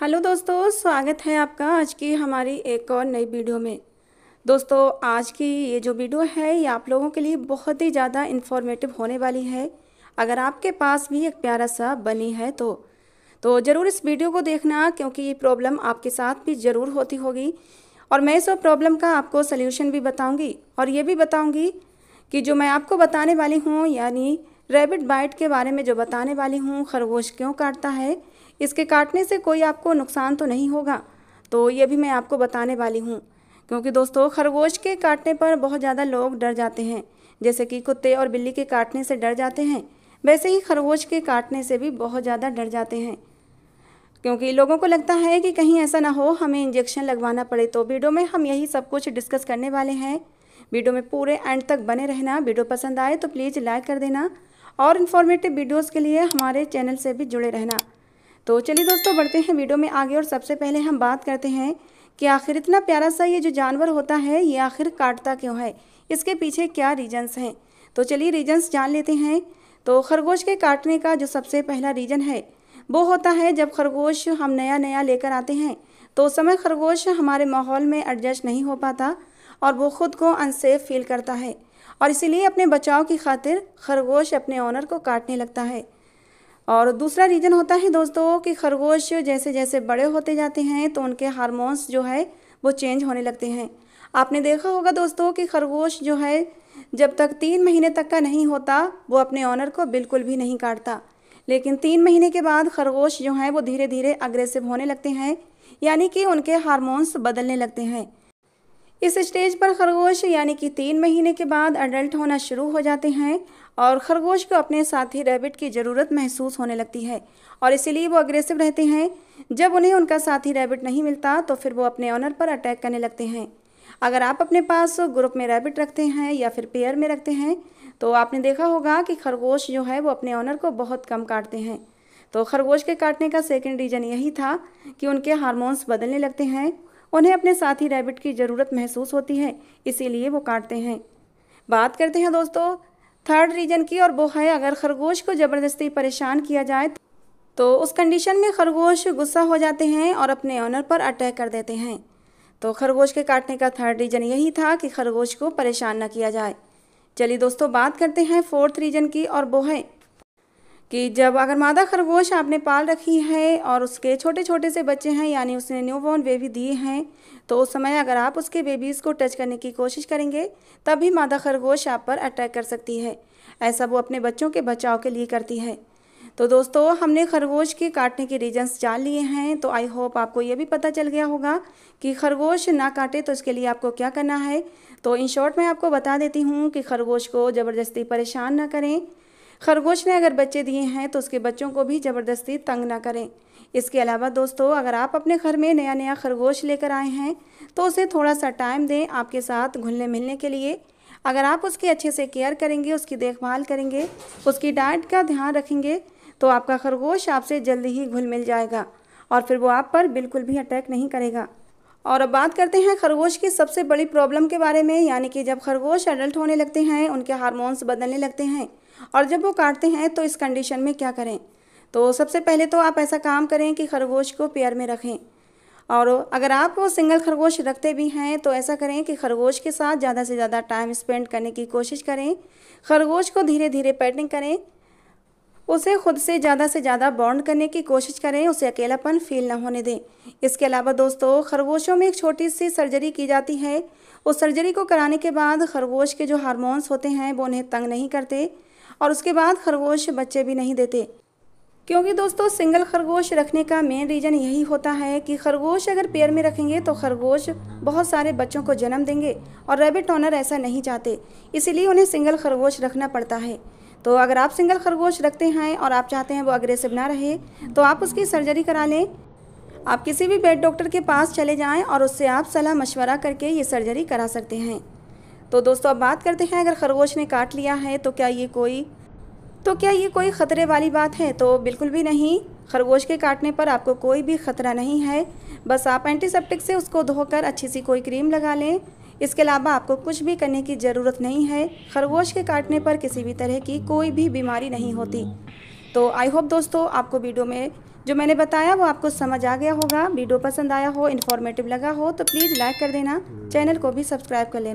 hello दोस्तों स्वागत है आपका आज की हमारी एक और नई वीडियो में दोस्तों आज की ये जो वीडियो है ये आप लोगों के लिए बहुत ही ज़्यादा इन्फॉर्मेटिव होने वाली है अगर आपके पास भी एक प्यारा सा बनी है तो तो ज़रूर इस वीडियो को देखना क्योंकि ये प्रॉब्लम आपके साथ भी ज़रूर होती होगी और मैं इस प्रॉब्लम का आपको सल्यूशन भी बताऊँगी और ये भी बताऊँगी कि जो मैं आपको बताने वाली हूँ यानी रैबिट बाइट के बारे में जो बताने वाली हूँ खरगोश क्यों काटता है इसके काटने से कोई आपको नुकसान तो नहीं होगा तो ये भी मैं आपको बताने वाली हूँ क्योंकि दोस्तों खरगोश के काटने पर बहुत ज़्यादा लोग डर जाते हैं जैसे कि कुत्ते और बिल्ली के काटने से डर जाते हैं वैसे ही खरगोश के काटने से भी बहुत ज़्यादा डर जाते हैं क्योंकि लोगों को लगता है कि कहीं ऐसा ना हो हमें इंजेक्शन लगवाना पड़े तो वीडियो में हम यही सब कुछ डिस्कस करने वाले हैं वीडियो में पूरे एंड तक बने रहना वीडियो पसंद आए तो प्लीज़ लाइक कर देना और इन्फॉर्मेटिव वीडियोस के लिए हमारे चैनल से भी जुड़े रहना तो चलिए दोस्तों बढ़ते हैं वीडियो में आगे और सबसे पहले हम बात करते हैं कि आखिर इतना प्यारा सा ये जो जानवर होता है ये आखिर काटता क्यों है इसके पीछे क्या रीजन्स हैं तो चलिए रीजन्स जान लेते हैं तो खरगोश के काटने का जो सबसे पहला रीजन है वो होता है जब खरगोश हम नया नया लेकर आते हैं तो उस समय खरगोश हमारे माहौल में एडजस्ट नहीं हो पाता और वो ख़ुद को अनसेफ फील करता है और इसीलिए अपने बचाव की खातिर खरगोश अपने ऑनर को काटने लगता है और दूसरा रीज़न होता है दोस्तों कि खरगोश जैसे जैसे बड़े होते जाते हैं तो उनके हारमोन्स जो है वो चेंज होने लगते हैं आपने देखा होगा दोस्तों कि खरगोश जो है जब तक तीन महीने तक का नहीं होता वो अपने ऑनर को बिल्कुल भी नहीं काटता लेकिन तीन महीने के बाद खरगोश जो हैं वो धीरे धीरे अग्रेसिव होने लगते हैं यानी कि उनके हारमोन्स बदलने लगते हैं इस स्टेज पर खरगोश यानी कि तीन महीने के बाद अडल्ट होना शुरू हो जाते हैं और खरगोश को अपने साथी रैबिट की ज़रूरत महसूस होने लगती है और इसीलिए वो अग्रेसिव रहते हैं जब उन्हें उनका साथी रैबिट नहीं मिलता तो फिर वो अपने ऑनर पर अटैक करने लगते हैं अगर आप अपने पास ग्रुप में रैबिट रखते हैं या फिर पेयर में रखते हैं तो आपने देखा होगा कि खरगोश जो है वो अपने ऑनर को बहुत कम काटते हैं तो खरगोश के काटने का सेकेंड रीज़न यही था कि उनके हारमोन्स बदलने लगते हैं उन्हें अपने साथी रैबिट की ज़रूरत महसूस होती है इसीलिए वो काटते हैं बात करते हैं दोस्तों थर्ड रीजन की और वो है अगर खरगोश को ज़बरदस्ती परेशान किया जाए तो उस कंडीशन में खरगोश गुस्सा हो जाते हैं और अपने ऑनर पर अटैक कर देते हैं तो खरगोश के काटने का थर्ड रीजन यही था कि खरगोश को परेशान न किया जाए चलिए दोस्तों बात करते हैं फोर्थ रीजन की और वो है कि जब अगर मादा खरगोश आपने पाल रखी है और उसके छोटे छोटे से बच्चे हैं यानी उसने न्यू बॉर्न बेबी दिए हैं तो उस समय अगर आप उसके बेबीज़ को टच करने की कोशिश करेंगे तब भी मादा खरगोश आप पर अटैक कर सकती है ऐसा वो अपने बच्चों के बचाव के लिए करती है तो दोस्तों हमने खरगोश के काटने के रीजन्स जान लिए हैं तो आई होप आपको ये भी पता चल गया होगा कि खरगोश ना काटे तो उसके लिए आपको क्या करना है तो इन शॉर्ट मैं आपको बता देती हूँ कि खरगोश को ज़बरदस्ती परेशान ना करें खरगोश ने अगर बच्चे दिए हैं तो उसके बच्चों को भी ज़बरदस्ती तंग ना करें इसके अलावा दोस्तों अगर आप अपने घर में नया नया खरगोश लेकर आए हैं तो उसे थोड़ा सा टाइम दें आपके साथ घुलने मिलने के लिए अगर आप उसकी अच्छे से केयर करेंगे उसकी देखभाल करेंगे उसकी डाइट का ध्यान रखेंगे तो आपका खरगोश आपसे जल्दी ही घुल मिल जाएगा और फिर वो आप पर बिल्कुल भी अटैक नहीं करेगा और अब बात करते हैं खरगोश की सबसे बड़ी प्रॉब्लम के बारे में यानी कि जब खरगोश एडल्ट होने लगते हैं उनके हारमोन्स बदलने लगते हैं और जब वो काटते हैं तो इस कंडीशन में क्या करें तो सबसे पहले तो आप ऐसा काम करें कि खरगोश को पेयर में रखें और अगर आप वो सिंगल खरगोश रखते भी हैं तो ऐसा करें कि खरगोश के साथ ज़्यादा से ज़्यादा टाइम स्पेंड करने की कोशिश करें खरगोश को धीरे धीरे पैटिंग करें उसे खुद से ज़्यादा से ज़्यादा बॉन्ड करने की कोशिश करें उसे अकेलापन फील ना होने दें इसके अलावा दोस्तों खरगोशों में एक छोटी सी सर्जरी की जाती है उस सर्जरी को कराने के बाद खरगोश के जो हारमोन्स होते हैं वो उन्हें तंग नहीं करते और उसके बाद खरगोश बच्चे भी नहीं देते क्योंकि दोस्तों सिंगल खरगोश रखने का मेन रीज़न यही होता है कि खरगोश अगर पेयर में रखेंगे तो खरगोश बहुत सारे बच्चों को जन्म देंगे और रेबिट ऑनर ऐसा नहीं चाहते इसीलिए उन्हें सिंगल खरगोश रखना पड़ता है तो अगर आप सिंगल खरगोश रखते हैं और आप चाहते हैं वो अग्रेसिव ना रहे तो आप उसकी सर्जरी करा लें आप किसी भी बेड डॉक्टर के पास चले जाएं और उससे आप सलाह मशवरा करके ये सर्जरी करा सकते हैं तो दोस्तों अब बात करते हैं अगर खरगोश ने काट लिया है तो क्या ये कोई तो क्या ये कोई ख़तरे वाली बात है तो बिल्कुल भी नहीं खरगोश के काटने पर आपको कोई भी ख़तरा नहीं है बस आप एंटीसेप्टिक से उसको धोकर अच्छी सी कोई क्रीम लगा लें इसके अलावा आपको कुछ भी करने की ज़रूरत नहीं है खरगोश के काटने पर किसी भी तरह की कोई भी बीमारी नहीं होती तो आई होप दोस्तों आपको वीडियो में जो मैंने बताया वो आपको समझ आ गया होगा वीडियो पसंद आया हो इन्फॉर्मेटिव लगा हो तो प्लीज़ लाइक कर देना चैनल को भी सब्सक्राइब कर लेना